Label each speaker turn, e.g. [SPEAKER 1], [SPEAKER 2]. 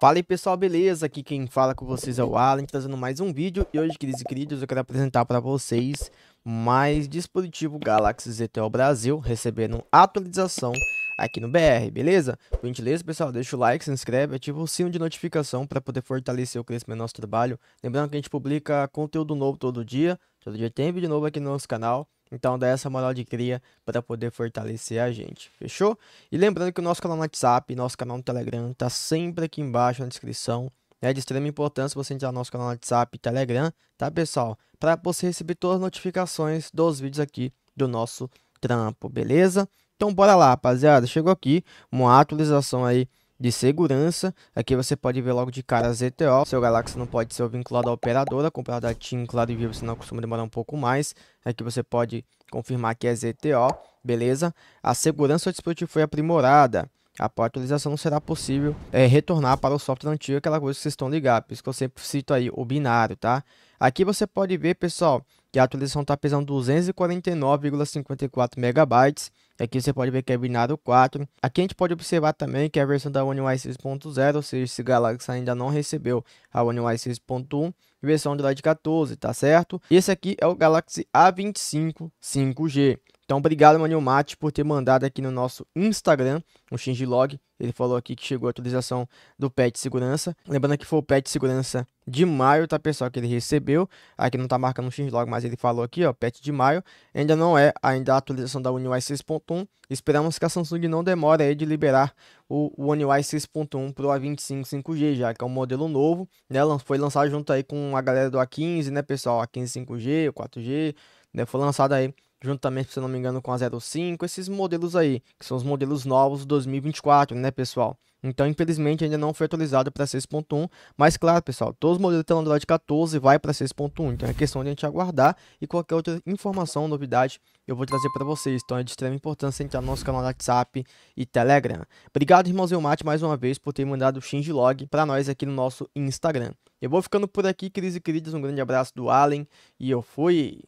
[SPEAKER 1] Fala aí pessoal, beleza? Aqui quem fala com vocês é o Alan, trazendo mais um vídeo e hoje, queridos e queridos, eu quero apresentar para vocês mais dispositivo Galaxy ZTO Brasil recebendo atualização aqui no BR, beleza? Por gentileza, pessoal, deixa o like, se inscreve, ativa o sino de notificação para poder fortalecer o crescimento do nosso trabalho. Lembrando que a gente publica conteúdo novo todo dia, todo dia tem vídeo novo aqui no nosso canal. Então dá essa moral de cria para poder fortalecer a gente, fechou? E lembrando que o nosso canal no WhatsApp, nosso canal no Telegram, tá sempre aqui embaixo na descrição. É de extrema importância você entrar no nosso canal no WhatsApp e Telegram, tá pessoal? Para você receber todas as notificações dos vídeos aqui do nosso trampo, beleza? Então bora lá, rapaziada. Chegou aqui uma atualização aí de segurança. Aqui você pode ver logo de cara a ZTO. Seu Galaxy não pode ser vinculado à operadora, comprado a TIM, claro e vivo, senão costuma demorar um pouco mais. Aqui você pode confirmar que é ZTO, beleza? A segurança do dispositivo foi aprimorada. Após a atualização não será possível é, retornar para o software antigo, aquela coisa que vocês estão ligados. Por isso que eu sempre cito aí o binário, tá? Aqui você pode ver, pessoal, que a atualização está pesando 249,54 megabytes. Aqui você pode ver que é binário 4. Aqui a gente pode observar também que é a versão da One UI 6.0, ou seja, esse Galaxy ainda não recebeu a One UI 6.1, versão Android 14, tá certo? E esse aqui é o Galaxy A25 5G. Então, obrigado, Manil Mate, por ter mandado aqui no nosso Instagram, no Xingilog, ele falou aqui que chegou a atualização do patch segurança. Lembrando que foi o patch segurança de maio, tá, pessoal? Que ele recebeu. Aqui não tá marcando um X-Log, mas ele falou aqui, ó, patch de maio. Ainda não é ainda a atualização da One UI 6.1. Esperamos que a Samsung não demore aí de liberar o One UI 6.1 Pro A25 5G, já que é um modelo novo, né? Foi lançado junto aí com a galera do A15, né, pessoal? A15 5G, 4G, né? Foi lançado aí juntamente, se não me engano, com a 05, esses modelos aí, que são os modelos novos 2024, né, pessoal? Então, infelizmente, ainda não foi atualizado para 6.1, mas claro, pessoal, todos os modelos estão Android 14 vai para 6.1, então é questão de a gente aguardar e qualquer outra informação, novidade, eu vou trazer para vocês. Então é de extrema importância entrar no nosso canal do WhatsApp e Telegram. Obrigado, irmãozinho Mate, mais uma vez por ter mandado o Shinji Log para nós aqui no nosso Instagram. Eu vou ficando por aqui, queridos e queridas, um grande abraço do Allen e eu fui!